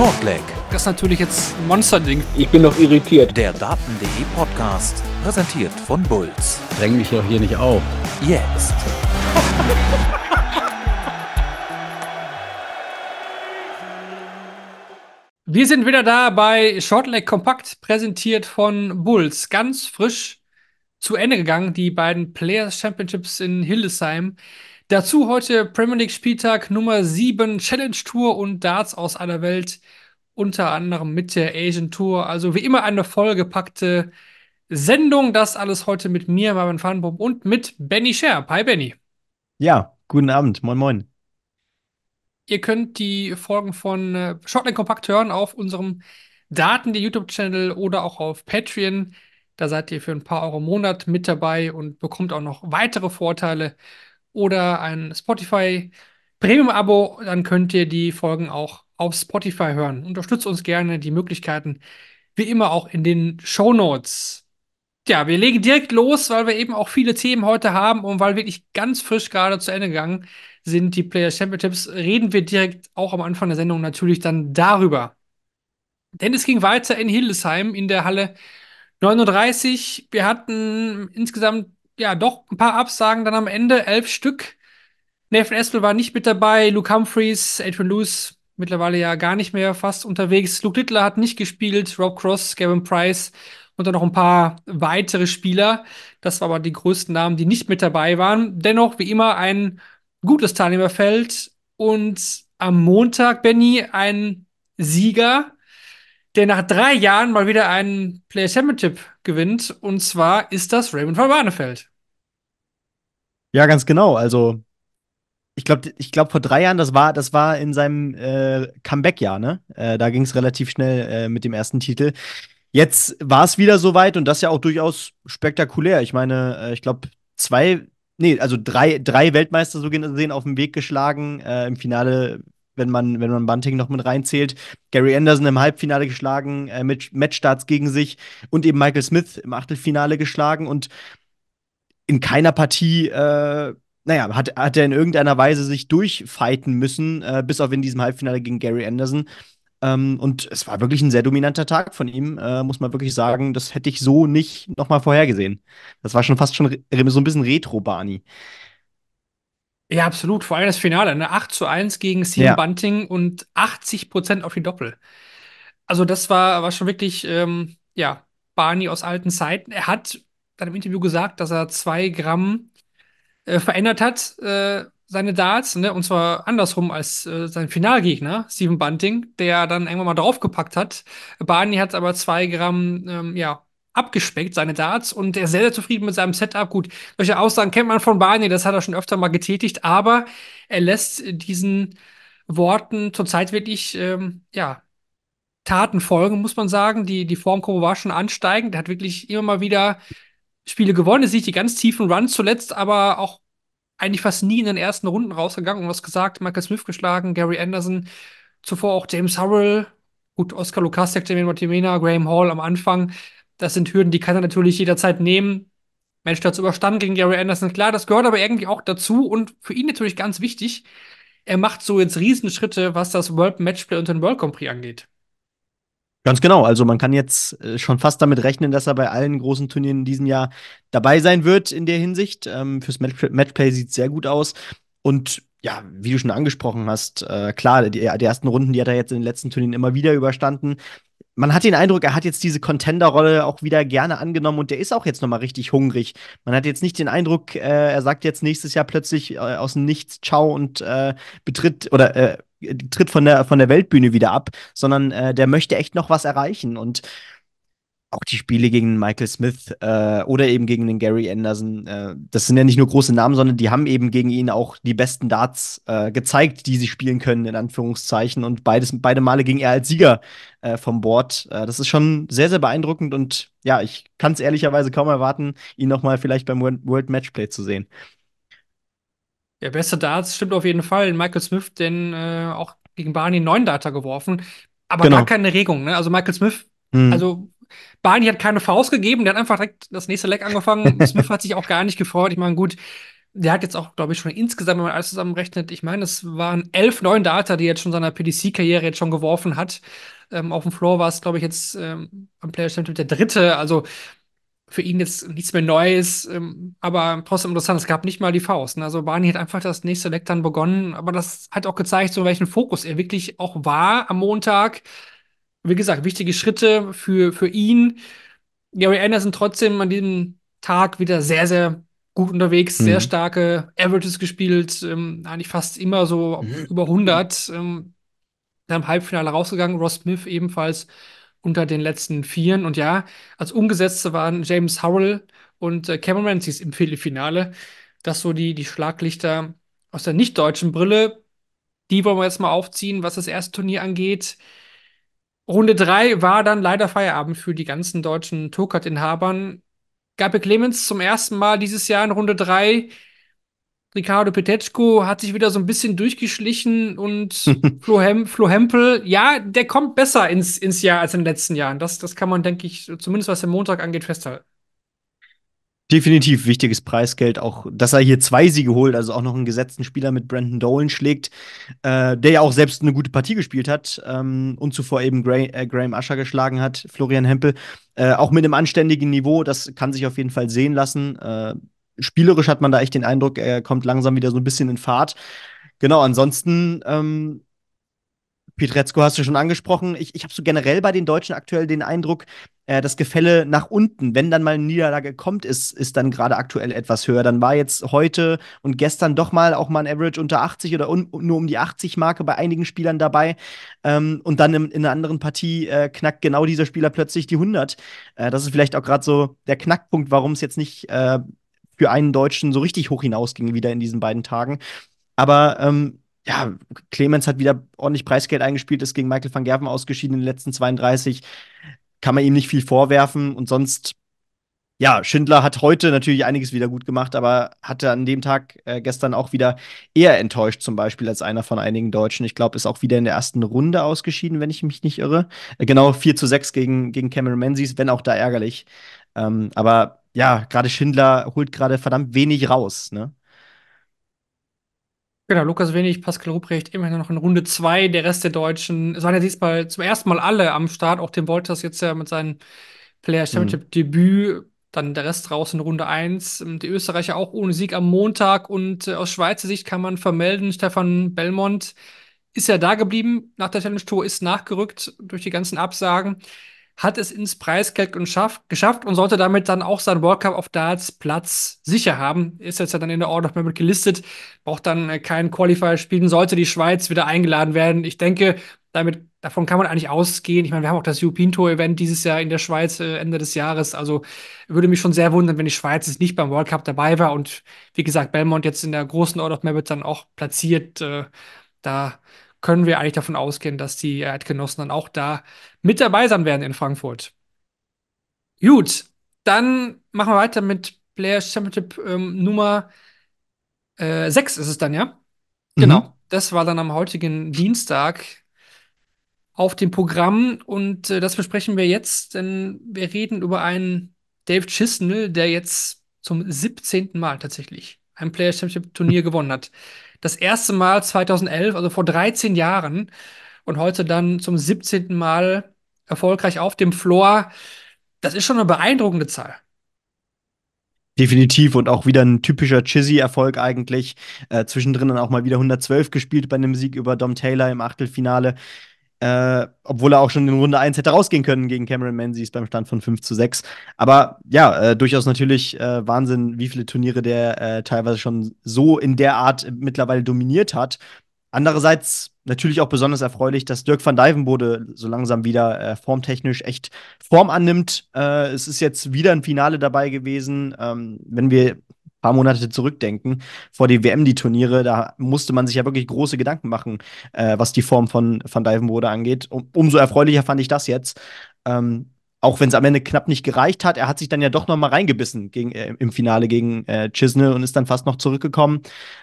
Shortleg. Das ist natürlich jetzt ein Monsterding. Ich bin noch irritiert. Der Daten.de Podcast, präsentiert von Bulls. Dräng mich doch hier nicht auf. Jetzt. Wir sind wieder da bei Shortleg Kompakt, präsentiert von Bulls. Ganz frisch zu Ende gegangen, die beiden Players Championships in Hildesheim. Dazu heute Premier League Spieltag Nummer 7 Challenge Tour und Darts aus aller Welt, unter anderem mit der Asian Tour. Also wie immer eine vollgepackte Sendung. Das alles heute mit mir, Marvin Fanbom und mit Benny Scherb. Hi Benny. Ja, guten Abend. Moin, moin. Ihr könnt die Folgen von äh, Shortland Kompakt hören auf unserem Daten, der YouTube-Channel oder auch auf Patreon. Da seid ihr für ein paar Euro im Monat mit dabei und bekommt auch noch weitere Vorteile oder ein Spotify Premium-Abo, dann könnt ihr die Folgen auch auf Spotify hören. Unterstützt uns gerne. Die Möglichkeiten wie immer auch in den Show Notes. Ja, wir legen direkt los, weil wir eben auch viele Themen heute haben und weil wirklich ganz frisch gerade zu Ende gegangen sind die Player Championships, reden wir direkt auch am Anfang der Sendung natürlich dann darüber. Denn es ging weiter in Hildesheim in der Halle 39. Wir hatten insgesamt ja doch ein paar Absagen dann am Ende, elf Stück. Nathan Espel war nicht mit dabei, Luke Humphreys, Adrian Lewis mittlerweile ja gar nicht mehr fast unterwegs. Luke Littler hat nicht gespielt, Rob Cross, Gavin Price und dann noch ein paar weitere Spieler. Das waren aber die größten Namen, die nicht mit dabei waren. Dennoch, wie immer, ein gutes Teilnehmerfeld und am Montag, Benny, ein Sieger, der nach drei Jahren mal wieder einen Player Championship gewinnt. Und zwar ist das Raymond von Barnefeld. Ja, ganz genau. Also, ich glaube, ich glaub, vor drei Jahren, das war, das war in seinem äh, Comeback-Jahr, ne? Äh, da ging es relativ schnell äh, mit dem ersten Titel. Jetzt war es wieder soweit und das ja auch durchaus spektakulär. Ich meine, äh, ich glaube, zwei, nee, also drei, drei Weltmeister so gesehen auf den Weg geschlagen. äh, Im Finale wenn man, wenn man Bunting noch mit reinzählt. Gary Anderson im Halbfinale geschlagen, äh, mit Matchstarts gegen sich und eben Michael Smith im Achtelfinale geschlagen. Und in keiner Partie, äh, naja, hat, hat er in irgendeiner Weise sich durchfighten müssen, äh, bis auf in diesem Halbfinale gegen Gary Anderson. Ähm, und es war wirklich ein sehr dominanter Tag von ihm, äh, muss man wirklich sagen. Das hätte ich so nicht nochmal vorhergesehen. Das war schon fast schon so ein bisschen Retro-Barney. Ja, absolut. Vor allem das Finale. Ne? 8 zu 1 gegen Sean ja. Bunting und 80 Prozent auf die Doppel. Also, das war, war schon wirklich, ähm, ja, Barney aus alten Zeiten. Er hat dann im Interview gesagt, dass er zwei Gramm äh, verändert hat, äh, seine Darts, ne? und zwar andersrum als äh, sein Finalgegner, Stephen Bunting, der dann irgendwann mal draufgepackt hat. Barney hat aber zwei Gramm, ähm, ja, abgespeckt, seine Darts, und er ist sehr, sehr zufrieden mit seinem Setup. Gut, solche Aussagen kennt man von Barney, das hat er schon öfter mal getätigt, aber er lässt diesen Worten zurzeit wirklich, ähm, ja, Taten folgen, muss man sagen. Die, die Formkurve war schon ansteigend. Er hat wirklich immer mal wieder Spiele gewonnen, ist nicht die ganz tiefen Runs zuletzt, aber auch eigentlich fast nie in den ersten Runden rausgegangen und was gesagt, Michael Smith geschlagen, Gary Anderson, zuvor auch James Harrell, gut, Oscar Lukasek, Jamie Martimena, Graham Hall am Anfang. Das sind Hürden, die kann er natürlich jederzeit nehmen. Mensch, der das überstanden gegen Gary Anderson, klar, das gehört aber irgendwie auch dazu und für ihn natürlich ganz wichtig. Er macht so jetzt Riesenschritte, was das World Matchplay und den World Grand Prix angeht. Ganz genau. Also man kann jetzt äh, schon fast damit rechnen, dass er bei allen großen Turnieren in diesem Jahr dabei sein wird in der Hinsicht. Ähm, fürs Matchplay, Matchplay sieht sehr gut aus. Und ja, wie du schon angesprochen hast, äh, klar, die, die, ersten Runden, die hat er jetzt in den letzten Turnieren immer wieder überstanden. Man hat den Eindruck, er hat jetzt diese Contender-Rolle auch wieder gerne angenommen und der ist auch jetzt nochmal richtig hungrig. Man hat jetzt nicht den Eindruck, äh, er sagt jetzt nächstes Jahr plötzlich äh, aus dem Nichts Ciao und äh, betritt oder äh, tritt von der, von der Weltbühne wieder ab, sondern äh, der möchte echt noch was erreichen. Und auch die Spiele gegen Michael Smith äh, oder eben gegen den Gary Anderson, äh, das sind ja nicht nur große Namen, sondern die haben eben gegen ihn auch die besten Darts äh, gezeigt, die sie spielen können, in Anführungszeichen. Und beides, beide Male ging er als Sieger äh, vom Board. Äh, das ist schon sehr, sehr beeindruckend und ja, ich kann es ehrlicherweise kaum erwarten, ihn nochmal vielleicht beim World Matchplay zu sehen. Der beste Darts stimmt auf jeden Fall. Michael Smith, denn äh, auch gegen Barney neun Data geworfen. Aber genau. gar keine Regung. Ne? Also Michael Smith, hm. also Barney hat keine Faust gegeben, der hat einfach direkt das nächste Leck angefangen. Smith hat sich auch gar nicht gefreut. Ich meine, gut, der hat jetzt auch, glaube ich, schon insgesamt, wenn man alles zusammenrechnet, ich meine, es waren elf neun Data, die jetzt schon seiner PDC-Karriere jetzt schon geworfen hat. Ähm, auf dem Floor war es, glaube ich, jetzt ähm, am Player Championship der dritte. Also für ihn jetzt nichts mehr Neues, ähm, aber trotzdem interessant, es gab nicht mal die Faust. Ne? Also Barney hat einfach das nächste Leck dann begonnen, aber das hat auch gezeigt, so welchen Fokus er wirklich auch war am Montag. Wie gesagt, wichtige Schritte für, für ihn. Gary Anderson trotzdem an diesem Tag wieder sehr, sehr gut unterwegs, mhm. sehr starke Averages gespielt, ähm, eigentlich fast immer so mhm. über 100. Ähm, dann im Halbfinale rausgegangen, Ross Smith ebenfalls unter den letzten Vieren. Und ja, als Umgesetzte waren James Howell und äh, Cameron Menzies im Viertelfinale. Das so die, die Schlaglichter aus der nicht-deutschen Brille. Die wollen wir jetzt mal aufziehen, was das erste Turnier angeht. Runde 3 war dann leider Feierabend für die ganzen deutschen tourcard inhabern Gabe Clemens zum ersten Mal dieses Jahr in Runde 3 Ricardo Petechko hat sich wieder so ein bisschen durchgeschlichen und Flo, Hem Flo Hempel, ja, der kommt besser ins, ins Jahr als in den letzten Jahren. Das, das kann man, denke ich, zumindest was den Montag angeht, festhalten. Definitiv wichtiges Preisgeld, auch dass er hier zwei Siege holt, also auch noch einen gesetzten Spieler mit Brandon Dolan schlägt, äh, der ja auch selbst eine gute Partie gespielt hat ähm, und zuvor eben Gra äh, Graham Ascher geschlagen hat, Florian Hempel, äh, auch mit einem anständigen Niveau, das kann sich auf jeden Fall sehen lassen äh, spielerisch hat man da echt den Eindruck, er kommt langsam wieder so ein bisschen in Fahrt. Genau, ansonsten, ähm, Pietrezko hast du schon angesprochen. Ich, ich habe so generell bei den Deutschen aktuell den Eindruck, äh, das Gefälle nach unten, wenn dann mal eine Niederlage kommt, ist, ist dann gerade aktuell etwas höher. Dann war jetzt heute und gestern doch mal auch mal ein Average unter 80 oder un, nur um die 80-Marke bei einigen Spielern dabei. Ähm, und dann in, in, einer anderen Partie äh, knackt genau dieser Spieler plötzlich die 100. Äh, das ist vielleicht auch gerade so der Knackpunkt, warum es jetzt nicht äh, für einen Deutschen so richtig hoch hinausging wieder in diesen beiden Tagen. Aber ähm, ja, Clemens hat wieder ordentlich Preisgeld eingespielt, ist gegen Michael van Gerven ausgeschieden in den letzten 32. Kann man ihm nicht viel vorwerfen und sonst ja, Schindler hat heute natürlich einiges wieder gut gemacht, aber hatte an dem Tag äh, gestern auch wieder eher enttäuscht, zum Beispiel als einer von einigen Deutschen. Ich glaube, ist auch wieder in der ersten Runde ausgeschieden, wenn ich mich nicht irre. Äh, genau, 4 zu 6 gegen, gegen Cameron Menzies, wenn auch da ärgerlich. Ähm, aber ja, gerade Schindler holt gerade verdammt wenig raus, ne? Genau, Lukas Wenig, Pascal Ruprecht, immerhin noch in Runde 2. Der Rest der Deutschen, es waren ja diesmal zum ersten Mal alle am Start, auch dem Wolters jetzt ja äh, mit seinem Player hm. Championship Debüt. Dann der Rest raus in Runde 1. Ähm, die Österreicher auch ohne Sieg am Montag. Und äh, aus Schweizer Sicht kann man vermelden, Stefan Belmont ist ja da geblieben nach der Challenge Tour, ist nachgerückt durch die ganzen Absagen hat es ins Preisgeld geschafft und sollte damit dann auch seinen World Cup of Darts Platz sicher haben. Ist jetzt ja dann in der Order of Merit gelistet, braucht dann äh, keinen Qualifier spielen, sollte die Schweiz wieder eingeladen werden. Ich denke, damit, davon kann man eigentlich ausgehen. Ich meine, wir haben auch das European Tour Event dieses Jahr in der Schweiz äh, Ende des Jahres. Also würde mich schon sehr wundern, wenn die Schweiz jetzt nicht beim World Cup dabei war und wie gesagt, Belmont jetzt in der großen Order of Merit dann auch platziert. Äh, da können wir eigentlich davon ausgehen, dass die Erdgenossen dann auch da mit dabei sein werden in Frankfurt. Gut, dann machen wir weiter mit Players Championship ähm, Nummer äh, 6 ist es dann, ja? Genau, mhm. Genau. Das war dann am heutigen Dienstag auf dem Programm und äh, das besprechen wir jetzt, denn wir reden über einen Dave Chisnell, der jetzt zum 17. Mal tatsächlich ein Players Championship Turnier gewonnen hat. Das erste Mal 2011, also vor 13 Jahren und heute dann zum 17. Mal erfolgreich auf dem Floor. Das ist schon eine beeindruckende Zahl. Definitiv und auch wieder ein typischer Chizzy-Erfolg eigentlich. Äh, zwischendrin dann auch mal wieder 112 gespielt bei einem Sieg über Dom Taylor im Achtelfinale. Äh, obwohl er auch schon in Runde 1 hätte rausgehen können gegen Cameron Menzies beim Stand von 5 zu 6. Aber ja, äh, durchaus natürlich äh, Wahnsinn, wie viele Turniere der äh, teilweise schon so in der Art mittlerweile dominiert hat. Andererseits natürlich auch besonders erfreulich, dass Dirk van Dijvenbode so langsam wieder äh, formtechnisch echt Form annimmt. es ist jetzt wieder ein Finale dabei gewesen. Ähm, wenn wir paar Monate zurückdenken, vor die WM die Turniere, da musste man sich ja wirklich große Gedanken machen, äh, was die Form von Van Dijvenbode angeht. Um, umso erfreulicher fand ich das jetzt. Ähm, auch wenn es am Ende knapp nicht gereicht hat, er hat sich dann ja doch noch mal reingebissen gegen, äh, im Finale gegen äh, Chisnell und ist dann fast noch zurückgekommen.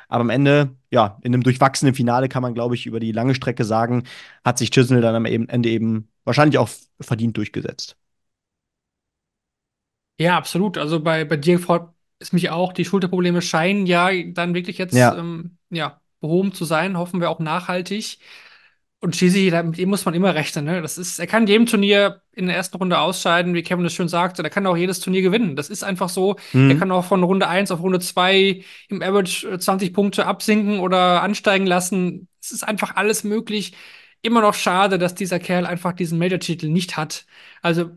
Aber am Ende, ja, in einem durchwachsenen Finale kann man, glaube ich, über die lange Strecke sagen, hat sich Chisnell dann am Ende eben wahrscheinlich auch verdient durchgesetzt. Ja, absolut. Also bei, bei Dirk ist mich auch. Die Schulterprobleme scheinen ja dann wirklich jetzt ja. Ähm, ja behoben zu sein, hoffen wir auch nachhaltig. Und Cheesy, mit ihm muss man immer rechnen. Ne? Das ist, er kann jedem Turnier in der ersten Runde ausscheiden, wie Kevin das schön sagte. Er kann auch jedes Turnier gewinnen. Das ist einfach so. Mhm. Er kann auch von Runde 1 auf Runde 2 im Average 20 äh, Punkte absinken oder ansteigen lassen. Es ist einfach alles möglich. Immer noch schade, dass dieser Kerl einfach diesen Major-Titel nicht hat. Also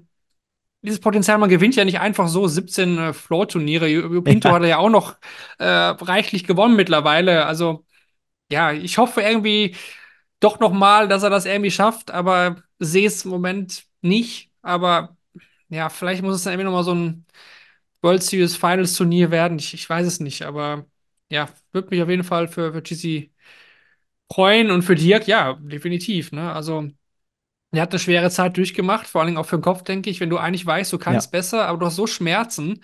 dieses Potenzial, man gewinnt ja nicht einfach so 17 äh, Floor-Turniere. Pinto ja. hat ja auch noch äh, reichlich gewonnen mittlerweile. Also ja, ich hoffe irgendwie doch nochmal, dass er das irgendwie schafft, aber sehe es im Moment nicht. Aber ja, vielleicht muss es dann irgendwie nochmal so ein World Series Finals Turnier werden. Ich, ich weiß es nicht, aber ja, würde mich auf jeden Fall für, für GC freuen und für Dirk, ja, definitiv. Ne? Also er hat eine schwere Zeit durchgemacht, vor allen Dingen auch für den Kopf, denke ich, wenn du eigentlich weißt, du kannst ja. besser, aber du hast so Schmerzen.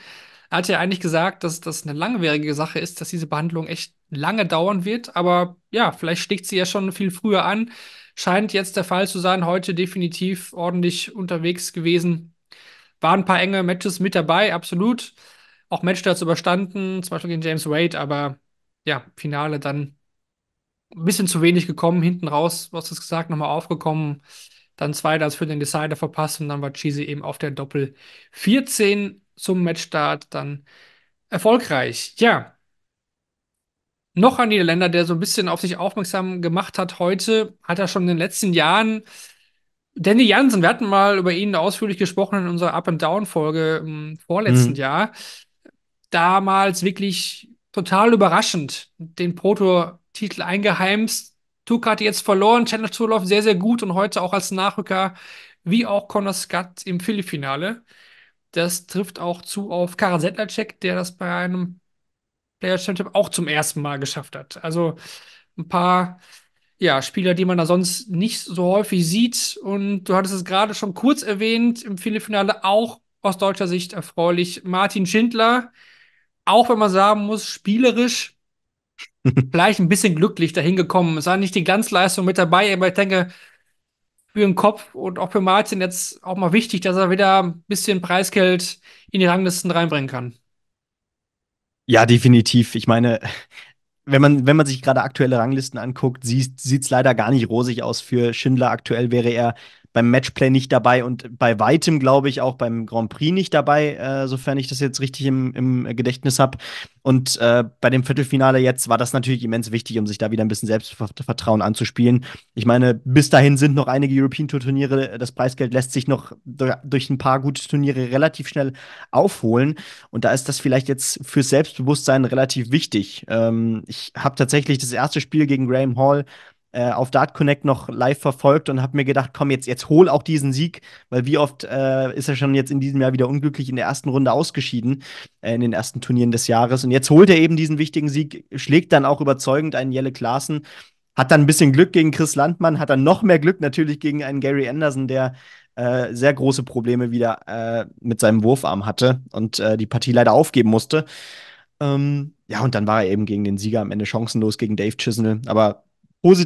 Er hat ja eigentlich gesagt, dass das eine langwierige Sache ist, dass diese Behandlung echt lange dauern wird, aber ja, vielleicht schlägt sie ja schon viel früher an. Scheint jetzt der Fall zu sein, heute definitiv ordentlich unterwegs gewesen. Waren ein paar enge Matches mit dabei, absolut. Auch Matchstarts überstanden, zum Beispiel gegen James Wade, aber ja, Finale dann ein bisschen zu wenig gekommen, hinten raus, was hast du gesagt, nochmal aufgekommen dann zwei das für den Decider verpasst und dann war Cheesy eben auf der Doppel 14 zum Matchstart dann erfolgreich. Ja. Noch ein Niederländer, der so ein bisschen auf sich aufmerksam gemacht hat heute, hat er schon in den letzten Jahren Danny Jansen, wir hatten mal über ihn ausführlich gesprochen in unserer Up-and-Down-Folge im vorletzten mhm. Jahr. Damals wirklich total überraschend den Proto-Titel eingeheimst, Tuka hat jetzt verloren, Challenge Tour sehr, sehr gut und heute auch als Nachrücker, wie auch Conor Scott im Philly-Finale. Das trifft auch zu auf Karan Sedlacek, der das bei einem Player Championship auch zum ersten Mal geschafft hat. Also ein paar ja, Spieler, die man da sonst nicht so häufig sieht. Und du hattest es gerade schon kurz erwähnt, im Viertelfinale auch aus deutscher Sicht erfreulich. Martin Schindler, auch wenn man sagen muss, spielerisch vielleicht ein bisschen glücklich dahin gekommen. Es war nicht die Glanzleistung mit dabei, aber ich denke, für den Kopf und auch für Martin jetzt auch mal wichtig, dass er wieder ein bisschen Preisgeld in die Ranglisten reinbringen kann. Ja, definitiv. Ich meine, wenn man, wenn man sich gerade aktuelle Ranglisten anguckt, sieht es leider gar nicht rosig aus für Schindler. Aktuell wäre er beim Matchplay nicht dabei und bei weitem, glaube ich, auch beim Grand Prix nicht dabei, äh, sofern ich das jetzt richtig im, im Gedächtnis habe. Und äh, bei dem Viertelfinale jetzt war das natürlich immens wichtig, um sich da wieder ein bisschen Selbstvertrauen anzuspielen. Ich meine, bis dahin sind noch einige European Tour Turniere. Das Preisgeld lässt sich noch durch ein paar gute Turniere relativ schnell aufholen. Und da ist das vielleicht jetzt fürs Selbstbewusstsein relativ wichtig. Ähm, ich habe tatsächlich das erste Spiel gegen Graham Hall äh, auf Dart Connect noch live verfolgt und habe mir gedacht, komm, jetzt, jetzt hol auch diesen Sieg, weil wie oft äh, ist er schon jetzt in diesem Jahr wieder unglücklich in der ersten Runde ausgeschieden, äh, in den ersten Turnieren des Jahres. Und jetzt holt er eben diesen wichtigen Sieg, schlägt dann auch überzeugend einen Jelle Klaassen, hat dann ein bisschen Glück gegen Chris Landmann, hat dann noch mehr Glück natürlich gegen einen Gary Anderson, der äh, sehr große Probleme wieder äh, mit seinem Wurfarm hatte und äh, die Partie leider aufgeben musste. Ähm, ja, und dann war er eben gegen den Sieger am Ende chancenlos gegen Dave Chisnell. Aber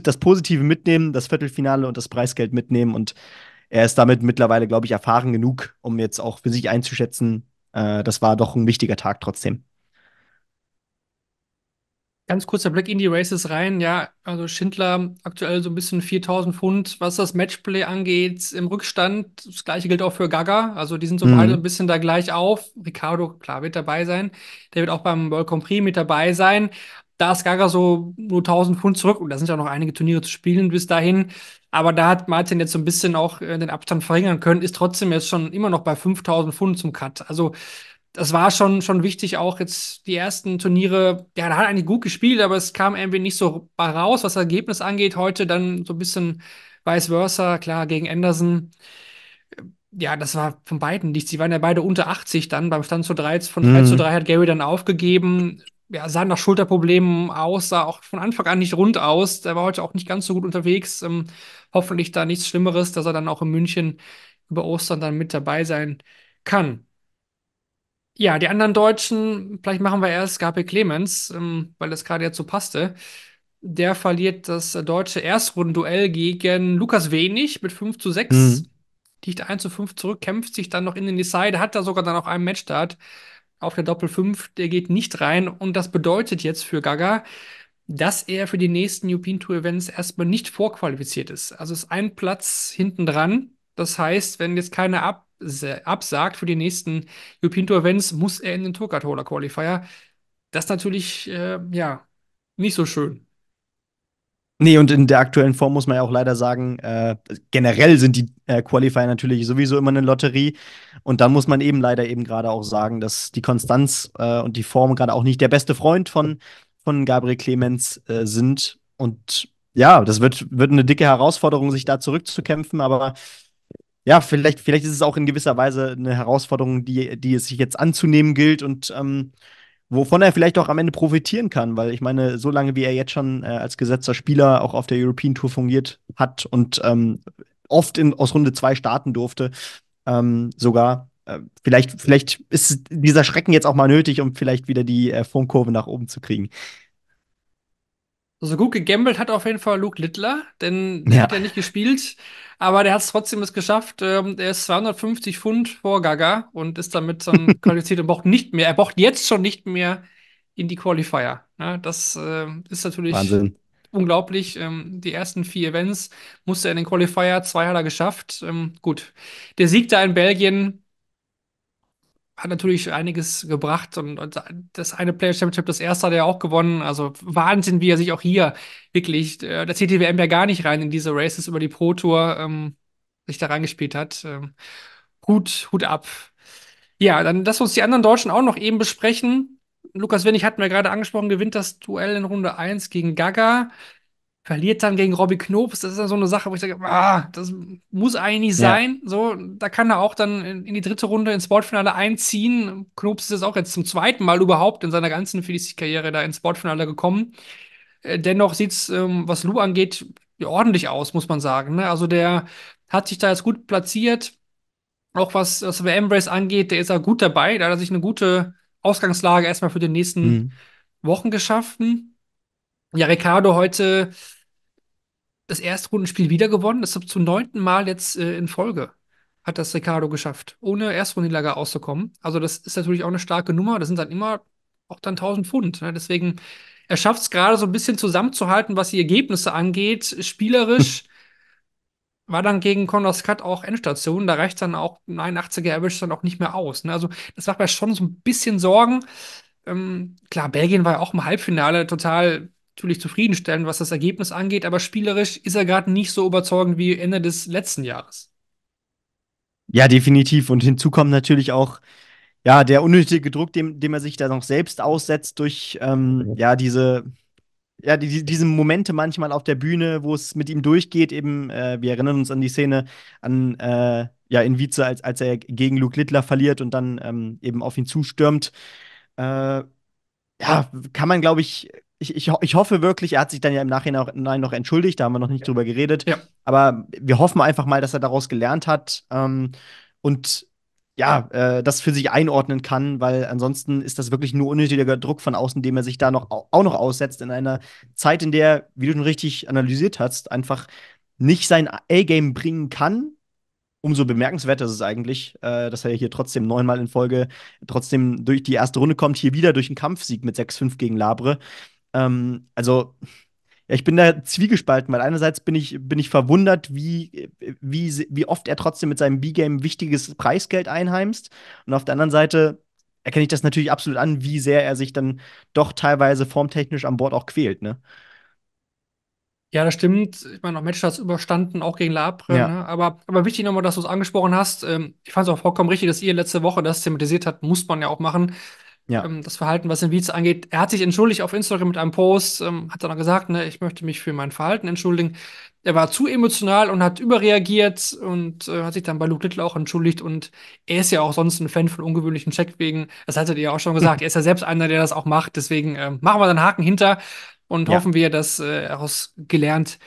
das Positive mitnehmen, das Viertelfinale und das Preisgeld mitnehmen. Und er ist damit mittlerweile, glaube ich, erfahren genug, um jetzt auch für sich einzuschätzen, äh, das war doch ein wichtiger Tag trotzdem. Ganz kurzer Blick in die Races rein. Ja, also Schindler aktuell so ein bisschen 4000 Pfund, was das Matchplay angeht, im Rückstand. Das gleiche gilt auch für Gaga. Also die sind so mhm. beide ein bisschen da gleich auf. Ricardo, klar, wird dabei sein. Der wird auch beim World Grand mit dabei sein da ist Gaga so nur 1000 Pfund zurück und da sind ja noch einige Turniere zu spielen bis dahin. Aber da hat Martin jetzt so ein bisschen auch äh, den Abstand verringern können, ist trotzdem jetzt schon immer noch bei 5000 Pfund zum Cut. Also das war schon, schon wichtig, auch jetzt die ersten Turniere. Ja, da hat eigentlich gut gespielt, aber es kam irgendwie nicht so raus, was das Ergebnis angeht. Heute dann so ein bisschen vice versa, klar, gegen Anderson. Ja, das war von beiden nichts. Sie waren ja beide unter 80 dann beim Stand zu 3. Von 3 mhm. zu 3 hat Gary dann aufgegeben ja, sah nach Schulterproblemen aus, sah auch von Anfang an nicht rund aus. Der war heute auch nicht ganz so gut unterwegs. Ähm, hoffentlich da nichts Schlimmeres, dass er dann auch in München über Ostern dann mit dabei sein kann. Ja, die anderen Deutschen, vielleicht machen wir erst Gabriel Clemens, ähm, weil das gerade jetzt so passte. Der verliert das deutsche Erstrundenduell gegen Lukas Wenig mit 5 zu 6. Mhm. Liegt 1 zu 5 zurück, kämpft sich dann noch in den Decide, hat da sogar dann auch einen Matchstart auf der Doppel 5, der geht nicht rein. Und das bedeutet jetzt für Gaga, dass er für die nächsten European Tour Events erstmal nicht vorqualifiziert ist. Also ist ein Platz hinten dran. Das heißt, wenn jetzt keiner ab absagt für die nächsten European Tour Events, muss er in den Tourcard Holder Qualifier. Das ist natürlich, äh, ja, nicht so schön. Nee, und in der aktuellen Form muss man ja auch leider sagen, äh, generell sind die äh, Qualifier natürlich sowieso immer eine Lotterie. Und dann muss man eben leider eben gerade auch sagen, dass die Konstanz äh, und die Form gerade auch nicht der beste Freund von, von Gabriel Clemens äh, sind. Und ja, das wird, wird eine dicke Herausforderung, sich da zurückzukämpfen, aber ja, vielleicht, vielleicht ist es auch in gewisser Weise eine Herausforderung, die, die es sich jetzt anzunehmen gilt und ähm, wovon er vielleicht auch am Ende profitieren kann, weil ich meine, so lange wie er jetzt schon äh, als gesetzter Spieler auch auf der European Tour fungiert hat und ähm, oft in, aus Runde zwei starten durfte, ähm, sogar, äh, vielleicht, vielleicht ist dieser Schrecken jetzt auch mal nötig, um vielleicht wieder die äh, Formkurve nach oben zu kriegen. So gut gegambelt hat auf jeden Fall Luke Littler, denn der ja. hat ja nicht gespielt, aber der hat es trotzdem geschafft. Ähm, er ist 250 Pfund vor Gaga und ist damit dann qualifiziert und braucht nicht mehr, er braucht jetzt schon nicht mehr in die Qualifier. Ja, ne? das äh, ist natürlich Wahnsinn. unglaublich. Ähm, die ersten vier Events musste er in den Qualifier, zwei hat er geschafft. Ähm, gut, der Sieg da in Belgien hat natürlich einiges gebracht und, und das eine Player Championship, das erste hat er auch gewonnen. Also Wahnsinn, wie er sich auch hier wirklich, äh, da zieht die WM ja gar nicht rein in diese Races über die Pro Tour, ähm, sich da reingespielt hat. Ähm, Hut, Hut ab. Ja, dann lass uns die anderen Deutschen auch noch eben besprechen. Lukas Winnig hatten wir gerade angesprochen, gewinnt das Duell in Runde 1 gegen Gaga verliert dann gegen Robbie Knobs. Das ist dann so eine Sache, wo ich sage, ah, das muss eigentlich nicht ja. sein. So, da kann er auch dann in, in die dritte Runde ins Sportfinale einziehen. Knobs ist jetzt auch jetzt zum zweiten Mal überhaupt in seiner ganzen Felicity-Karriere da ins Sportfinale gekommen. Äh, dennoch sieht es, ähm, was Lou angeht, ordentlich aus, muss man sagen. Ne? Also der hat sich da jetzt gut platziert. Auch was, was WM-Race angeht, der ist ja gut dabei. Da hat er sich eine gute Ausgangslage erstmal für die nächsten mhm. Wochen geschaffen. Ja, Ricardo heute das erste Rundenspiel wieder gewonnen. Das ist zum neunten Mal jetzt äh, in Folge hat das Ricardo geschafft, ohne Erstrundenlager auszukommen. Also das ist natürlich auch eine starke Nummer. Das sind dann immer auch dann 1000 Pfund. Ne? Deswegen, er schafft es gerade so ein bisschen zusammenzuhalten, was die Ergebnisse angeht. Spielerisch war dann gegen Connor's Cut auch Endstation. Da reicht dann auch 89er Average dann auch nicht mehr aus. Ne? Also das macht mir schon so ein bisschen Sorgen. Ähm, klar, Belgien war ja auch im Halbfinale total natürlich zufriedenstellend, was das Ergebnis angeht, aber spielerisch ist er gerade nicht so überzeugend wie Ende des letzten Jahres. Ja, definitiv. Und hinzu kommt natürlich auch ja, der unnötige Druck, dem, dem er sich da noch selbst aussetzt durch ähm, ja, diese, ja, die, diese Momente manchmal auf der Bühne, wo es mit ihm durchgeht, eben, äh, wir erinnern uns an die Szene an äh, ja, in Vize, als, als er gegen Luke Littler verliert und dann ähm, eben auf ihn zustürmt. Äh, ja, kann man, glaube ich, ich, ich, ich hoffe wirklich, er hat sich dann ja im Nachhinein noch entschuldigt, da haben wir noch nicht ja. drüber geredet. Ja. Aber wir hoffen einfach mal, dass er daraus gelernt hat ähm, und ja, äh, das für sich einordnen kann, weil ansonsten ist das wirklich nur unnötiger Druck von außen, dem er sich da noch auch noch aussetzt in einer Zeit, in der, wie du schon richtig analysiert hast, einfach nicht sein A-Game bringen kann. Umso bemerkenswerter ist es eigentlich, äh, dass er hier trotzdem neunmal in Folge trotzdem durch die erste Runde kommt, hier wieder durch einen Kampfsieg mit 6-5 gegen Labre. Ähm, also ich bin da zwiegespalten, weil einerseits bin ich, bin ich verwundert, wie, wie, wie oft er trotzdem mit seinem B-Game wichtiges Preisgeld einheimst. Und auf der anderen Seite erkenne ich das natürlich absolut an, wie sehr er sich dann doch teilweise formtechnisch an Bord auch quält, ne? Ja, das stimmt. Ich meine, auch Matchstarts überstanden, auch gegen Labre. Ja. Ne? Aber, aber wichtig nochmal, dass du es angesprochen hast. Ähm, ich fand es auch vollkommen richtig, dass ihr letzte Woche das thematisiert habt. Muss man ja auch machen. Ja. Ähm, das Verhalten, was den Beats angeht. Er hat sich entschuldigt auf Instagram mit einem Post, ähm, hat dann auch gesagt, ne, ich möchte mich für mein Verhalten entschuldigen. Er war zu emotional und hat überreagiert und äh, hat sich dann bei Luke Little auch entschuldigt. Und er ist ja auch sonst ein Fan von ungewöhnlichen Checkwegen. Das hattet ihr ja auch schon gesagt. er ist ja selbst einer, der das auch macht. Deswegen ähm, machen wir dann Haken hinter und ja. hoffen wir, dass äh, er daraus gelernt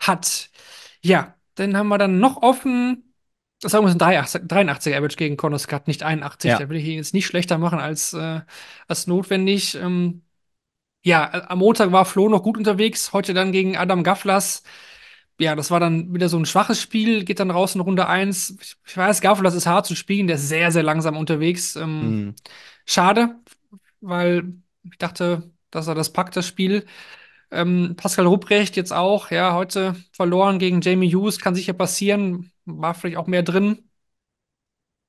hat. Ja, dann haben wir dann noch offen sagen wir ein 83, er Average gegen Conor Cut, nicht 81. Ja. Da will ich ihn jetzt nicht schlechter machen als, äh, als notwendig. Ähm, ja, äh, am Montag war Flo noch gut unterwegs, heute dann gegen Adam Gafflas. Ja, das war dann wieder so ein schwaches Spiel, geht dann raus in Runde 1. Ich, ich weiß, Gafflas ist hart zu spielen, der ist sehr, sehr langsam unterwegs. Ähm, mhm. Schade, weil ich dachte, dass er das packt, das Spiel. Ähm, Pascal Rupprecht jetzt auch, ja, heute verloren gegen Jamie Hughes, kann sicher passieren war vielleicht auch mehr drin.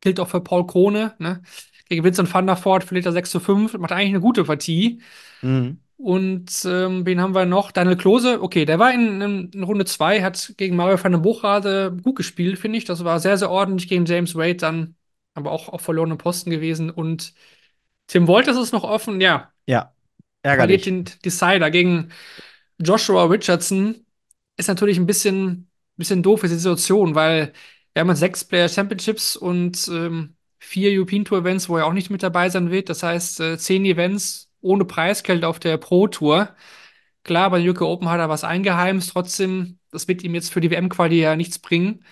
Gilt auch für Paul Krone, ne? Gegen Vincent van der Voort verliert er 6 zu 5, macht eigentlich eine gute Partie. Mhm. Und ähm, wen haben wir noch? Daniel Klose, okay, der war in, in, in Runde 2, hat gegen Mario van den Buchrade gut gespielt, finde ich. Das war sehr, sehr ordentlich gegen James Wade, dann aber auch auf verlorenen Posten gewesen. Und Tim Wolters ist noch offen, ja. Ja, ärgerlich. Verliert den Decider gegen Joshua Richardson. Ist natürlich ein bisschen bisschen doof ist die Situation, weil wir haben jetzt sechs Player Championships und ähm, vier European Tour Events, wo er auch nicht mit dabei sein wird. Das heißt, äh, zehn Events ohne Preisgeld auf der Pro Tour. Klar, bei Jürgen Open hat er was eingeheimst, trotzdem, das wird ihm jetzt für die WM-Quali ja nichts bringen.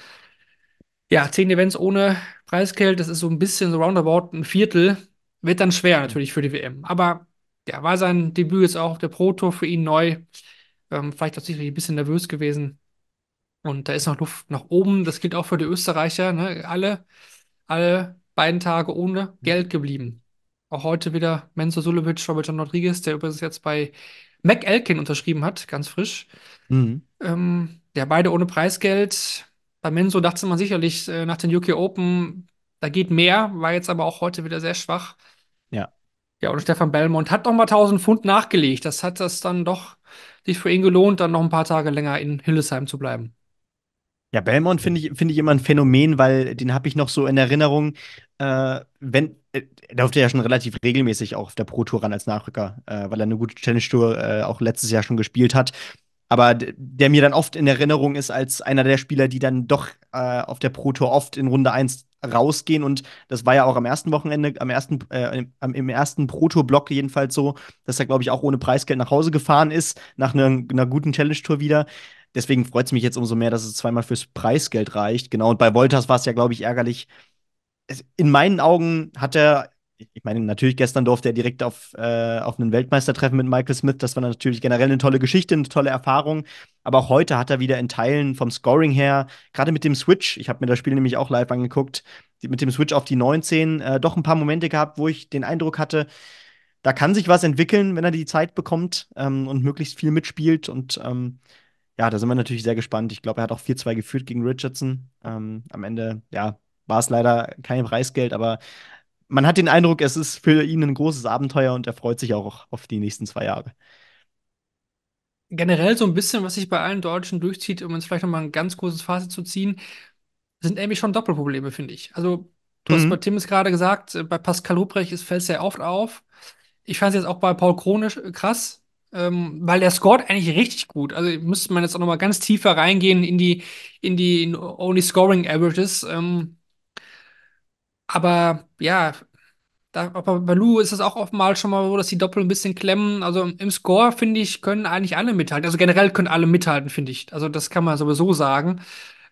Ja, zehn Events ohne Preisgeld, das ist so ein bisschen so roundabout ein Viertel. Wird dann schwer natürlich für die WM. Aber ja, war sein Debüt jetzt auch der Pro Tour für ihn neu. Ähm, vielleicht auch sicherlich ein bisschen nervös gewesen. Und da ist noch Luft nach oben. Das gilt auch für die Österreicher. Ne? Alle, alle beiden Tage ohne Geld geblieben. Auch heute wieder Menzo Sulevic, Robert John Rodriguez, der übrigens jetzt bei Mac Elkin unterschrieben hat, ganz frisch. Mhm. Ähm, ja, beide ohne Preisgeld. Bei Menzo dachte man sicherlich äh, nach den UK Open, da geht mehr, war jetzt aber auch heute wieder sehr schwach. Ja. Ja, und Stefan Belmont hat nochmal 1000 Pfund nachgelegt. Das hat das dann doch sich für ihn gelohnt, dann noch ein paar Tage länger in Hildesheim zu bleiben. Ja, Belmont finde ich, find ich immer ein Phänomen, weil den habe ich noch so in Erinnerung, äh, wenn, äh, er durfte ja schon relativ regelmäßig auch auf der Pro Tour ran als Nachrücker, äh, weil er eine gute Challenge Tour äh, auch letztes Jahr schon gespielt hat. Aber der mir dann oft in Erinnerung ist als einer der Spieler, die dann doch äh, auf der Pro Tour oft in Runde 1 rausgehen. Und das war ja auch am ersten Wochenende, am ersten, äh, im, im, ersten Pro-Tour-Block jedenfalls so, dass er, glaube ich, auch ohne Preisgeld nach Hause gefahren ist, nach einer, einer guten Challenge-Tour wieder deswegen freut es mich jetzt umso mehr, dass es zweimal fürs Preisgeld reicht. Genau, und bei Wolters war es ja, glaube ich, ärgerlich. in meinen Augen hat er, ich meine, natürlich gestern durfte er direkt auf, äh, auf einen Weltmeistertreffen mit Michael Smith. Das war natürlich generell eine tolle Geschichte, eine tolle Erfahrung. Aber auch heute hat er wieder in Teilen vom Scoring her, gerade mit dem Switch, ich habe mir das Spiel nämlich auch live angeguckt, mit dem Switch auf die 19, äh, doch ein paar Momente gehabt, wo ich den Eindruck hatte, da kann sich was entwickeln, wenn er die Zeit bekommt ähm, und möglichst viel mitspielt. Und ähm, ja, da sind wir natürlich sehr gespannt. Ich glaube, er hat auch 4-2 geführt gegen Richardson. Ähm, am Ende, ja, war es leider kein Preisgeld, aber man hat den Eindruck, es ist für ihn ein großes Abenteuer und er freut sich auch auf die nächsten zwei Jahre. Generell so ein bisschen, was sich bei allen Deutschen durchzieht, um uns vielleicht nochmal ein ganz großes Fazit zu ziehen, sind nämlich schon Doppelprobleme, finde ich. Also, du mhm. hast bei Tim es gerade gesagt, äh, bei Pascal Hubrecht fällt es sehr oft auf. Ich fand es jetzt auch bei Paul Kronisch äh, krass, ähm, weil der scored eigentlich richtig gut. Also müsste man jetzt auch nochmal ganz tiefer reingehen in die, in die in Only Scoring Averages. Ähm, aber ja, da, aber bei Lou ist es auch oft mal schon mal so, dass die Doppel ein bisschen klemmen. Also im Score, finde ich, können eigentlich alle mithalten. Also generell können alle mithalten, finde ich. Also das kann man sowieso sagen.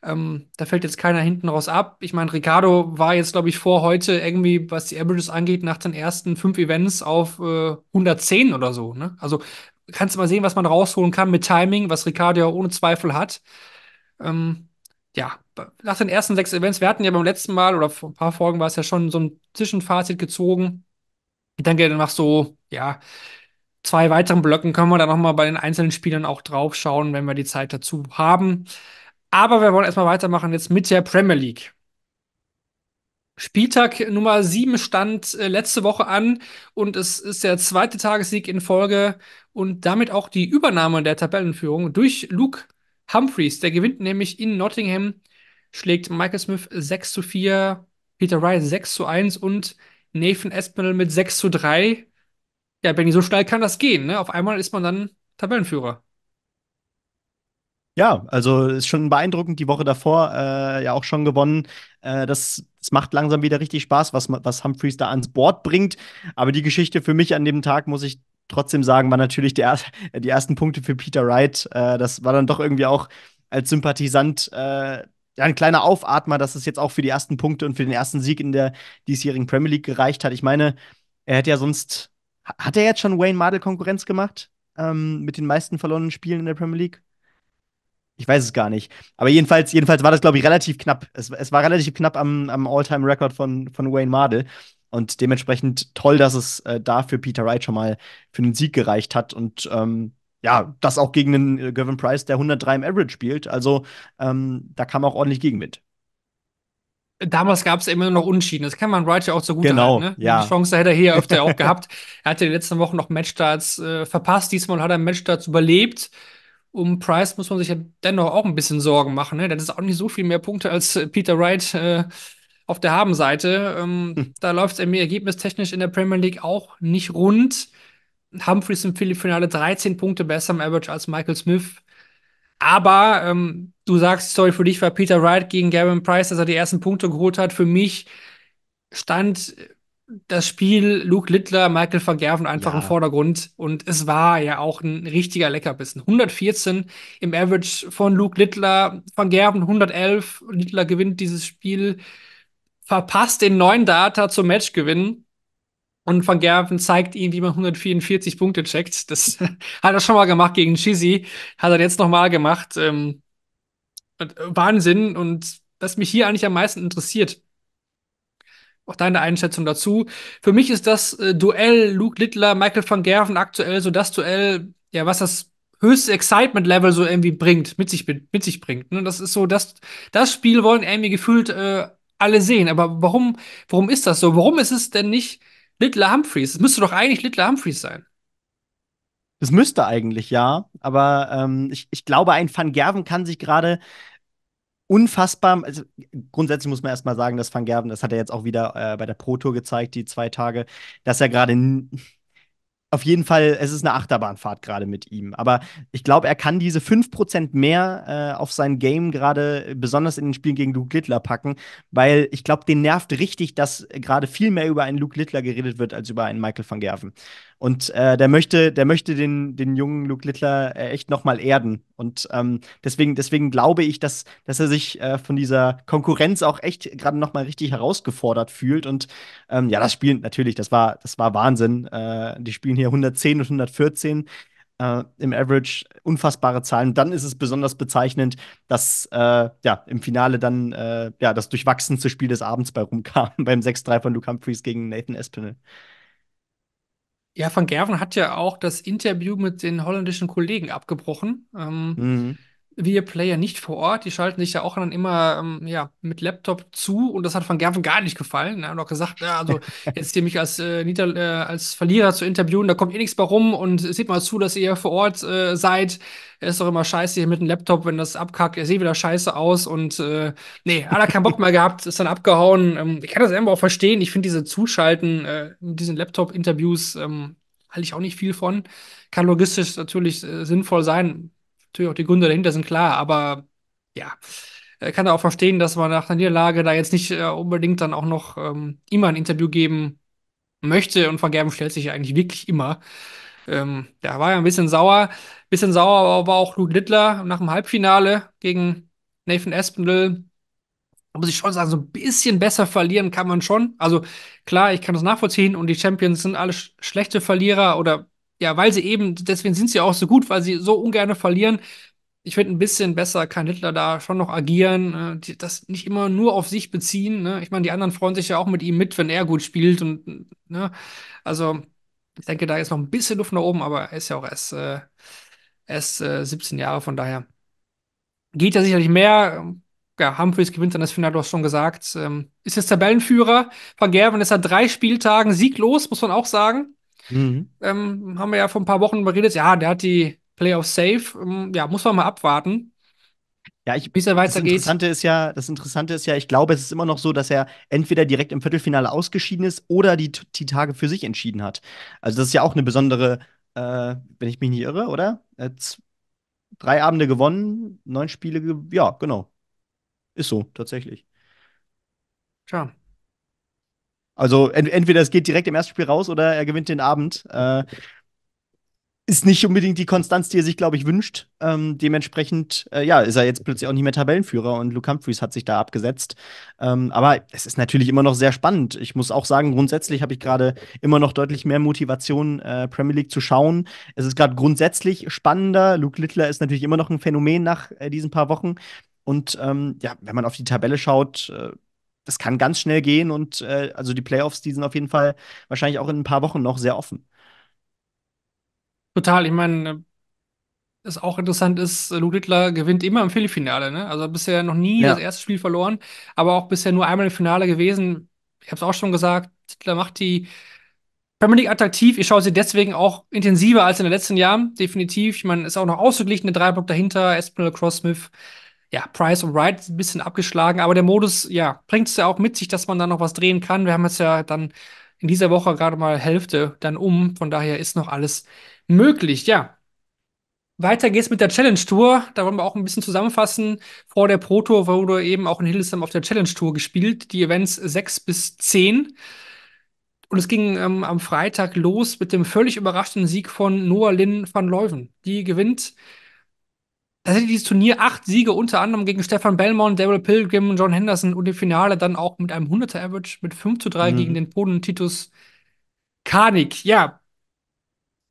Ähm, da fällt jetzt keiner hinten raus ab. Ich meine, Ricardo war jetzt, glaube ich, vor heute irgendwie, was die Averages angeht, nach den ersten fünf Events auf äh, 110 oder so. Ne? Also kannst du mal sehen, was man rausholen kann mit Timing, was Ricardo ja ohne Zweifel hat. Ähm, ja, nach den ersten sechs Events, wir hatten ja beim letzten Mal oder vor ein paar Folgen war es ja schon so ein Zwischenfazit gezogen. Ich denke, nach so, ja, zwei weiteren Blöcken können wir da nochmal bei den einzelnen Spielern auch drauf schauen, wenn wir die Zeit dazu haben. Aber wir wollen erstmal weitermachen jetzt mit der Premier League. Spieltag Nummer 7 stand äh, letzte Woche an und es ist der zweite Tagessieg in Folge und damit auch die Übernahme der Tabellenführung durch Luke Humphreys. Der gewinnt nämlich in Nottingham, schlägt Michael Smith 6 zu 4, Peter Ryan 6 zu 1 und Nathan Espinel mit 6 zu 3. Ja, Benny, so schnell kann das gehen. Ne? Auf einmal ist man dann Tabellenführer. Ja, also ist schon beeindruckend. Die Woche davor äh, ja auch schon gewonnen. Äh, das es macht langsam wieder richtig Spaß, was, was Humphreys da ans Board bringt. Aber die Geschichte für mich an dem Tag, muss ich trotzdem sagen, war natürlich der, die ersten Punkte für Peter Wright. Äh, das war dann doch irgendwie auch als Sympathisant äh, ein kleiner Aufatmer, dass es jetzt auch für die ersten Punkte und für den ersten Sieg in der diesjährigen Premier League gereicht hat. Ich meine, er hätte ja sonst. Hat er jetzt schon Wayne Mardell Konkurrenz gemacht? Ähm, mit den meisten verlorenen Spielen in der Premier League? Ich weiß es gar nicht. Aber jedenfalls, jedenfalls war das, glaube ich, relativ knapp. Es, es war relativ knapp am, am All-Time-Record von, von Wayne Mardell. Und dementsprechend toll, dass es äh, da für Peter Wright schon mal für einen Sieg gereicht hat. Und ähm, ja, das auch gegen den äh, Gavin Price, der 103 im Average spielt. Also ähm, da kam auch ordentlich Gegenwind. Damals gab es immer noch Unschieden. Das kann man Wright ja auch so gut genau, halten, ne? ja. Die Chance hätte er hier öfter auch gehabt. Er hatte in den letzten Wochen noch Matchstarts äh, verpasst. Diesmal hat er Matchstarts überlebt um Price muss man sich ja dennoch auch ein bisschen Sorgen machen. Ne? Das ist auch nicht so viel mehr Punkte als äh, Peter Wright äh, auf der Habenseite. Ähm, hm. Da läuft es ergebnistechnisch in der Premier League auch nicht rund. Humphreys im Philipp-Finale 13 Punkte besser im Average als Michael Smith. Aber ähm, du sagst, sorry, für dich war Peter Wright gegen Gavin Price, dass er die ersten Punkte geholt hat. Für mich stand das Spiel Luke Littler, Michael van Gerven einfach ja. im Vordergrund. Und es war ja auch ein richtiger Leckerbissen. 114 im Average von Luke Littler, van Gerven 111. Littler gewinnt dieses Spiel, verpasst den neuen Data zum Matchgewinn. Und Van Gerven zeigt ihm, wie man 144 Punkte checkt. Das hat er schon mal gemacht gegen Chizzy. Hat er jetzt nochmal gemacht. Ähm, äh, Wahnsinn. Und was mich hier eigentlich am meisten interessiert, auch deine Einschätzung dazu. Für mich ist das äh, Duell Luke Littler, Michael van Gerven aktuell so das Duell, ja, was das höchste Excitement-Level so irgendwie bringt, mit sich, mit sich bringt. Ne? Das ist so, das, das Spiel wollen irgendwie gefühlt äh, alle sehen. Aber warum, warum ist das so? Warum ist es denn nicht Littler Humphreys? Es müsste doch eigentlich Littler Humphreys sein. Es müsste eigentlich, ja. Aber ähm, ich, ich glaube, ein Van Gerven kann sich gerade unfassbar. Also grundsätzlich muss man erstmal sagen, dass Van Gerven, das hat er jetzt auch wieder äh, bei der Pro Tour gezeigt, die zwei Tage, dass er gerade auf jeden Fall, es ist eine Achterbahnfahrt gerade mit ihm. Aber ich glaube, er kann diese 5% mehr äh, auf sein Game gerade, besonders in den Spielen gegen Luke Littler, packen, weil ich glaube, den nervt richtig, dass gerade viel mehr über einen Luke Littler geredet wird als über einen Michael van Gerven. Und äh, der möchte, der möchte den, den jungen Luke Littler äh, echt nochmal erden. Und ähm, deswegen, deswegen glaube ich, dass, dass er sich äh, von dieser Konkurrenz auch echt gerade nochmal richtig herausgefordert fühlt. Und ähm, ja, das Spiel natürlich, das war, das war Wahnsinn. Äh, die spielen hier 110 und 114 äh, im Average unfassbare Zahlen. Dann ist es besonders bezeichnend, dass äh, ja, im Finale dann äh, ja, das durchwachsenste Spiel des Abends bei rumkam, beim 6-3 von Luke Humphreys gegen Nathan Espinel. Ja, Van Gerven hat ja auch das Interview mit den holländischen Kollegen abgebrochen. Ähm, mhm wir Player nicht vor Ort. Die schalten sich ja auch dann immer ähm, ja, mit Laptop zu und das hat von Gerven gar nicht gefallen. Er hat auch gesagt, ja, also jetzt hier mich als, äh, Nieder äh, als Verlierer zu interviewen, da kommt eh nichts bei rum und seht mal zu, dass ihr vor Ort äh, seid. ist doch immer scheiße hier mit dem Laptop, wenn das abkackt, er sieht wieder scheiße aus und äh, nee, hat er keinen Bock mehr gehabt, ist dann abgehauen. Ähm, ich kann das einfach auch verstehen. Ich finde diese Zuschalten, äh, mit diesen Laptop-Interviews, ähm, halte ich auch nicht viel von. Kann logistisch natürlich äh, sinnvoll sein Natürlich auch die Gründe dahinter sind klar, aber ja, kann er auch verstehen, dass man nach der Niederlage da jetzt nicht äh, unbedingt dann auch noch ähm, immer ein Interview geben möchte und Van stellt sich ja eigentlich wirklich immer. Ähm, der war ja ein bisschen sauer. Bisschen sauer war auch Luke Littler nach dem Halbfinale gegen Nathan Espindel. Da muss ich schon sagen, so ein bisschen besser verlieren kann man schon. Also klar, ich kann das nachvollziehen und die Champions sind alle sch schlechte Verlierer oder ja, weil sie eben, deswegen sind sie auch so gut, weil sie so ungern verlieren. Ich finde, ein bisschen besser kann Hitler da schon noch agieren, äh, das nicht immer nur auf sich beziehen. Ne? Ich meine, die anderen freuen sich ja auch mit ihm mit, wenn er gut spielt. Und ne? also, ich denke, da ist noch ein bisschen Luft nach oben, aber er ist ja auch erst, äh, erst äh, 17 Jahre, von daher geht ja sicherlich mehr. Ja, Humphreys gewinnt dann das Finale, du hast schon gesagt. Ähm, ist jetzt Tabellenführer. Van Gerven ist seit drei Spieltagen sieglos, muss man auch sagen. Mhm. Ähm, haben wir ja vor ein paar Wochen überredet, ja, der hat die Playoffs safe. Ähm, ja, muss man mal abwarten. Ja, ich, bis er weiter das Interessante ist ja, das Interessante ist ja, ich glaube, es ist immer noch so, dass er entweder direkt im Viertelfinale ausgeschieden ist oder die, die Tage für sich entschieden hat. Also das ist ja auch eine besondere, äh, wenn ich mich nicht irre, oder? Jetzt drei Abende gewonnen, neun Spiele, ge ja, genau. Ist so, tatsächlich. Tja. Also ent entweder es geht direkt im ersten Spiel raus oder er gewinnt den Abend. Äh, ist nicht unbedingt die Konstanz, die er sich, glaube ich, wünscht. Ähm, dementsprechend, äh, ja, ist er jetzt plötzlich auch nicht mehr Tabellenführer und Luke Humphreys hat sich da abgesetzt. Ähm, aber es ist natürlich immer noch sehr spannend. Ich muss auch sagen, grundsätzlich habe ich gerade immer noch deutlich mehr Motivation, äh, Premier League zu schauen. Es ist gerade grundsätzlich spannender. Luke Littler ist natürlich immer noch ein Phänomen nach äh, diesen paar Wochen. Und ähm, ja, wenn man auf die Tabelle schaut, äh, das kann ganz schnell gehen und äh, also die Playoffs, die sind auf jeden Fall wahrscheinlich auch in ein paar Wochen noch sehr offen. Total, ich meine, was auch interessant ist, Lou Dittler gewinnt immer im Viertelfinale, ne? Also bisher noch nie ja. das erste Spiel verloren, aber auch bisher nur einmal im Finale gewesen. Ich habe es auch schon gesagt, Dittler macht die Premier League attraktiv. Ich schaue sie deswegen auch intensiver als in den letzten Jahren, definitiv. Ich meine, ist auch noch ausgeglichen, der Dreiblock dahinter, Espinel, Cross, Smith ja, Price und Wright ein bisschen abgeschlagen, aber der Modus, ja, bringt es ja auch mit sich, dass man da noch was drehen kann. Wir haben jetzt ja dann in dieser Woche gerade mal Hälfte dann um, von daher ist noch alles möglich, ja. Weiter geht's mit der Challenge Tour. Da wollen wir auch ein bisschen zusammenfassen. Vor der Pro Tour wurde eben auch in Hildesheim auf der Challenge Tour gespielt. Die Events 6 bis 10. Und es ging ähm, am Freitag los mit dem völlig überraschenden Sieg von Noah Lynn van Leuven. Die gewinnt tatsächlich dieses Turnier acht Siege unter anderem gegen Stefan Belmont, Daryl Pilgrim John Henderson und im Finale dann auch mit einem 100er Average mit 5 zu 3 mhm. gegen den Polen Titus Karnik. Ja,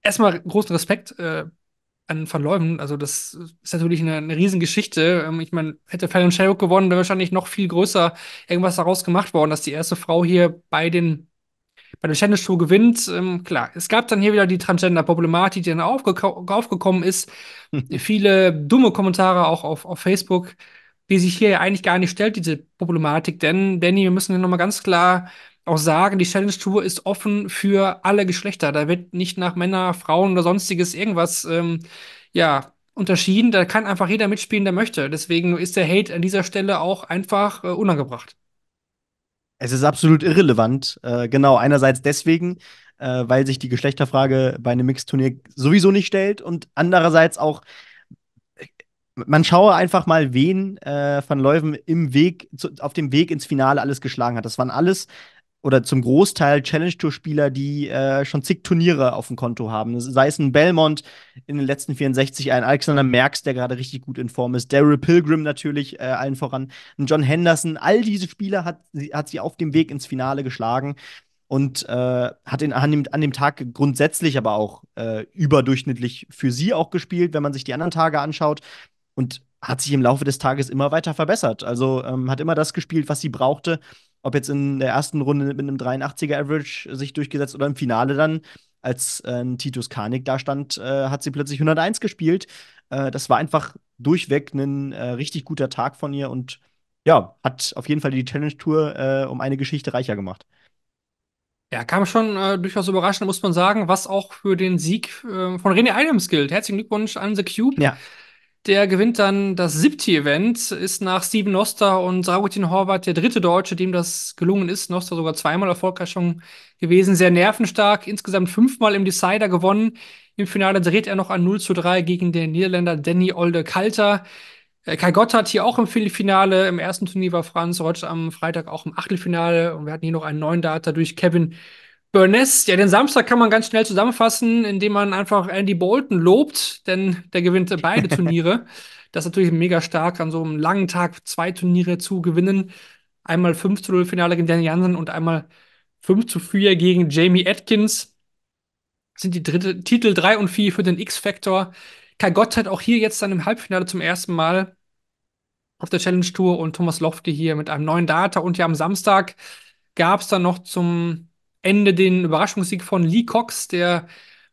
erstmal großen Respekt äh, an Van Leuven. Also, das ist natürlich eine, eine Riesengeschichte. Ähm, ich meine, hätte Fallon Sherrock gewonnen, wäre wahrscheinlich noch viel größer irgendwas daraus gemacht worden, dass die erste Frau hier bei den bei der Challenge Tour gewinnt. Ähm, klar, es gab dann hier wieder die Transgender-Problematik, die dann aufge aufgekommen ist. Hm. Viele dumme Kommentare auch auf, auf Facebook, die sich hier ja eigentlich gar nicht stellt, diese Problematik. Denn, Danny, wir müssen hier nochmal ganz klar auch sagen, die Challenge Tour ist offen für alle Geschlechter. Da wird nicht nach Männer, Frauen oder sonstiges irgendwas, ähm, ja, unterschieden. Da kann einfach jeder mitspielen, der möchte. Deswegen ist der Hate an dieser Stelle auch einfach äh, unangebracht. Es ist absolut irrelevant. Äh, genau, einerseits deswegen, äh, weil sich die Geschlechterfrage bei einem Mixturnier sowieso nicht stellt und andererseits auch, äh, man schaue einfach mal, wen äh, Van Leuven im Weg, zu, auf dem Weg ins Finale alles geschlagen hat. Das waren alles oder zum Großteil Challenge Tour Spieler, die äh, schon zig Turniere auf dem Konto haben. Sei es ein Belmont in den letzten 64, ein Alexander Merckx, der gerade richtig gut in Form ist, Daryl Pilgrim natürlich äh, allen voran, ein John Henderson. All diese Spieler hat, hat sie auf dem Weg ins Finale geschlagen und äh, hat in, an, dem, an dem Tag grundsätzlich aber auch äh, überdurchschnittlich für sie auch gespielt, wenn man sich die anderen Tage anschaut. Und hat sich im Laufe des Tages immer weiter verbessert. Also ähm, hat immer das gespielt, was sie brauchte, ob jetzt in der ersten Runde mit einem 83er Average sich durchgesetzt oder im Finale dann, als äh, Titus Karnik da stand, äh, hat sie plötzlich 101 gespielt. Äh, das war einfach durchweg ein äh, richtig guter Tag von ihr und ja, hat auf jeden Fall die Challenge Tour äh, um eine Geschichte reicher gemacht. Ja, kam schon äh, durchaus überraschend, muss man sagen, was auch für den Sieg äh, von René Adams gilt. Herzlichen Glückwunsch an The Cube. Ja. Der gewinnt dann das siebte Event, ist nach Steven Noster und Sagutin Horvath der dritte Deutsche, dem das gelungen ist. Noster sogar zweimal erfolgreich schon gewesen, sehr nervenstark, insgesamt fünfmal im Decider gewonnen. Im Finale dreht er noch an 0 zu 3 gegen den Niederländer Danny Olde Kalter. Äh, Kai Gotthard hier auch im Viertelfinale. Im ersten Turnier war Franz Rotsch am Freitag auch im Achtelfinale und wir hatten hier noch einen neuen Data durch Kevin Burness, ja, den Samstag kann man ganz schnell zusammenfassen, indem man einfach Andy Bolton lobt, denn der gewinnt beide Turniere. Das ist natürlich mega stark, an so einem langen Tag zwei Turniere zu gewinnen. Einmal 5 zu 0 Finale gegen Danny Jansen und einmal 5 zu 4 gegen Jamie Atkins. sind die dritte, Titel 3 und 4 für den X-Factor. Kai Gott hat auch hier jetzt dann im Halbfinale zum ersten Mal auf der Challenge Tour und Thomas Lofte hier mit einem neuen Data. Und ja, am Samstag gab es dann noch zum Ende den Überraschungssieg von Lee Cox, der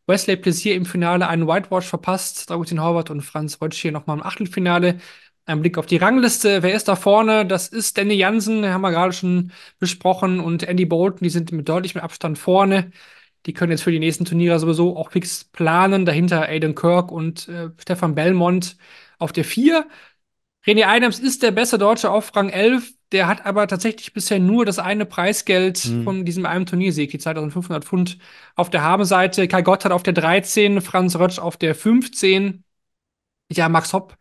Wesley Plaisir im Finale einen Whitewash verpasst. Dagutin Horvath und Franz Reutsch hier nochmal im Achtelfinale. Ein Blick auf die Rangliste. Wer ist da vorne? Das ist Danny Jansen, haben wir gerade schon besprochen, und Andy Bolton. Die sind mit deutlichem Abstand vorne. Die können jetzt für die nächsten Turniere sowieso auch Picks planen. Dahinter Aiden Kirk und äh, Stefan Belmont auf der 4. René Adams ist der beste Deutsche auf Rang 11. Der hat aber tatsächlich bisher nur das eine Preisgeld mhm. von diesem einem Turniersieg, die 2500 Pfund auf der Habenseite. Kai Gott hat auf der 13, Franz Rötsch auf der 15. Ja, Max Hopp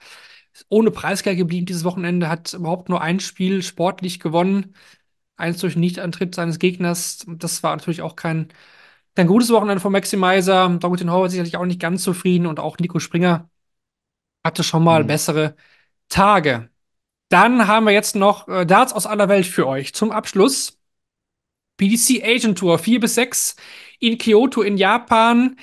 ohne Preisgeld geblieben dieses Wochenende, hat überhaupt nur ein Spiel sportlich gewonnen. Eins durch Nichtantritt seines Gegners. Das war natürlich auch kein, kein gutes Wochenende von Maximizer. Domitin Horvath sicherlich auch nicht ganz zufrieden und auch Nico Springer hatte schon mal mhm. bessere Tage. Dann haben wir jetzt noch äh, Darts aus aller Welt für euch. Zum Abschluss. PDC Asian Tour 4 bis 6 in Kyoto in Japan.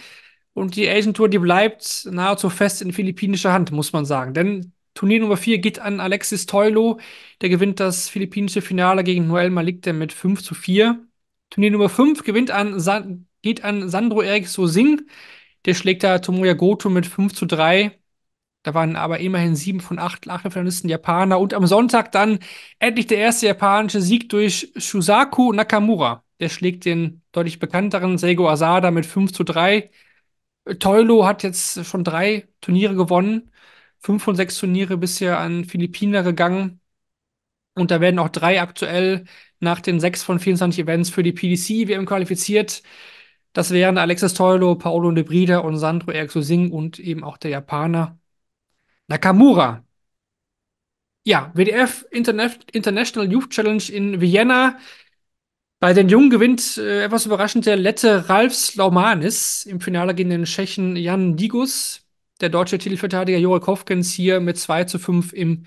Und die Asian Tour, die bleibt nahezu fest in philippinischer Hand, muss man sagen. Denn Turnier Nummer 4 geht an Alexis Teulo. Der gewinnt das philippinische Finale gegen Noel Malik, der mit 5 zu 4. Turnier Nummer 5 gewinnt an San geht an Sandro Erik Sosing. Der schlägt da Tomoya Goto mit 5 zu 3. Da waren aber immerhin sieben von acht Achtelfinalisten Japaner und am Sonntag dann endlich der erste japanische Sieg durch Shusaku Nakamura. Der schlägt den deutlich bekannteren Seigo Asada mit 5 zu 3. Toilo hat jetzt schon drei Turniere gewonnen. Fünf von sechs Turniere bisher an Philippiner gegangen. Und da werden auch drei aktuell nach den sechs von 24 Events für die PDC-WM qualifiziert. Das wären Alexis Toilo, Paolo Nebrida und Sandro Erxosing und eben auch der Japaner Nakamura. Ja, WDF Interna International Youth Challenge in Vienna. Bei den Jungen gewinnt äh, etwas überraschend der Lette Ralf Slaumanis im Finale gegen den Tschechen Jan Digus. Der deutsche Titelverteidiger Jorik Hofkens hier mit 2 zu 5 im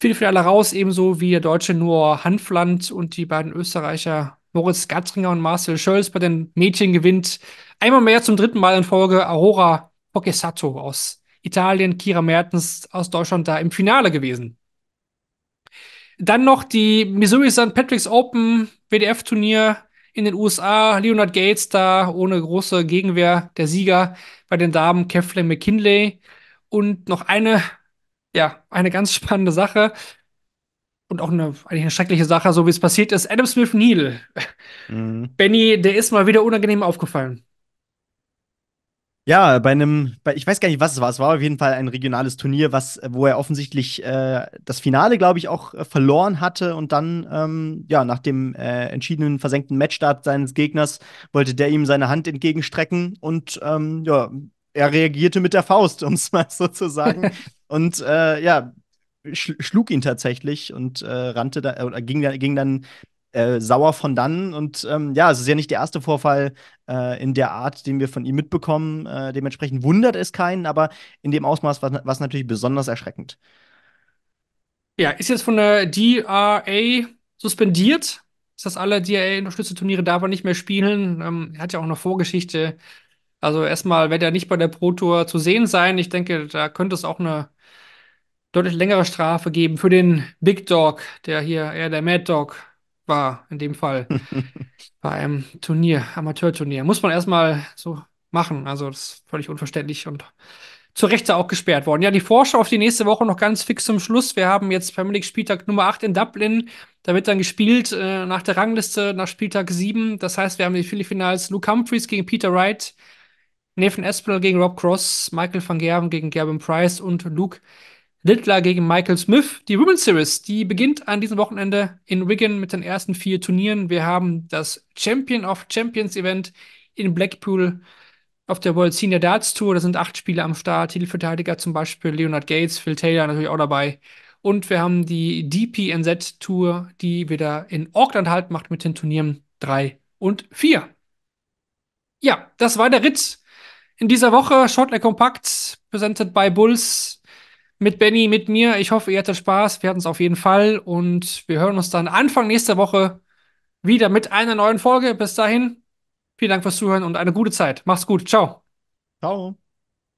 Viertelfinale raus, ebenso wie der Deutsche Noah Hanfland und die beiden Österreicher Moritz Gattringer und Marcel Schölz. Bei den Mädchen gewinnt einmal mehr zum dritten Mal in Folge Aurora Pokesato aus Italien, Kira Mertens aus Deutschland da im Finale gewesen. Dann noch die Missouri St. Patrick's Open WDF-Turnier in den USA. Leonard Gates da ohne große Gegenwehr der Sieger bei den Damen Kevlin McKinley. Und noch eine, ja, eine ganz spannende Sache und auch eine, eigentlich eine schreckliche Sache, so wie es passiert ist. Adam Smith Neal. Mhm. Benny, der ist mal wieder unangenehm aufgefallen. Ja, bei einem, bei, ich weiß gar nicht, was es war. Es war auf jeden Fall ein regionales Turnier, was, wo er offensichtlich äh, das Finale, glaube ich, auch äh, verloren hatte und dann, ähm, ja, nach dem äh, entschiedenen versenkten Matchstart seines Gegners wollte der ihm seine Hand entgegenstrecken und ähm, ja, er reagierte mit der Faust, um es mal so zu sagen. und äh, ja, schlug ihn tatsächlich und äh, rannte da, oder ging, ging dann äh, sauer von dann. Und ähm, ja, es ist ja nicht der erste Vorfall äh, in der Art, den wir von ihm mitbekommen. Äh, dementsprechend wundert es keinen, aber in dem Ausmaß war es natürlich besonders erschreckend. Ja, ist jetzt von der DRA suspendiert. Ist das alle DRA-unterstützte Turniere darf er nicht mehr spielen. Ähm, er hat ja auch noch Vorgeschichte. Also erstmal wird er nicht bei der Pro Tour zu sehen sein. Ich denke, da könnte es auch eine deutlich längere Strafe geben für den Big Dog, der hier eher der Mad Dog war, in dem Fall bei einem Turnier, Amateurturnier. Muss man erstmal so machen. Also das ist völlig unverständlich und zu Recht auch gesperrt worden. Ja, die Vorschau auf die nächste Woche noch ganz fix zum Schluss. Wir haben jetzt Premier League Spieltag Nummer 8 in Dublin. Da wird dann gespielt äh, nach der Rangliste nach Spieltag 7. Das heißt, wir haben die Philly-Finals Luke Humphreys gegen Peter Wright, Nathan Espinel gegen Rob Cross, Michael van Gerben gegen Gerben Price und Luke Littler gegen Michael Smith. Die Women's Series, die beginnt an diesem Wochenende in Wigan mit den ersten vier Turnieren. Wir haben das Champion of Champions Event in Blackpool auf der World Senior Darts Tour. Da sind acht Spieler am Start. Titelverteidiger zum Beispiel Leonard Gates, Phil Taylor natürlich auch dabei. Und wir haben die DPNZ Tour, die wieder in Auckland halt macht mit den Turnieren 3 und 4. Ja, das war der Ritt in dieser Woche. Shortleg Compact, presented by Bulls mit Benny, mit mir. Ich hoffe, ihr hattet Spaß. Wir hatten es auf jeden Fall und wir hören uns dann Anfang nächster Woche wieder mit einer neuen Folge. Bis dahin, vielen Dank fürs Zuhören und eine gute Zeit. Macht's gut. Ciao. Ciao.